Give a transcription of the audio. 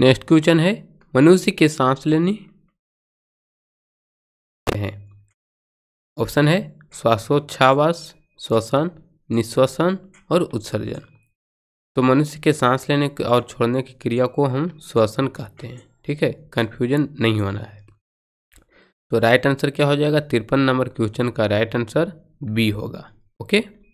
next question है मनुष्य के सांस लेने हैं ऑप्शन है श्वासोच्छावास श्वसन निश्वसन और उत्सर्जन तो मनुष्य के सांस लेने और छोड़ने की क्रिया को हम श्वसन कहते हैं ठीक है कंफ्यूजन नहीं होना है तो राइट आंसर क्या हो जाएगा तिरपन नंबर क्वेश्चन का राइट आंसर बी होगा ओके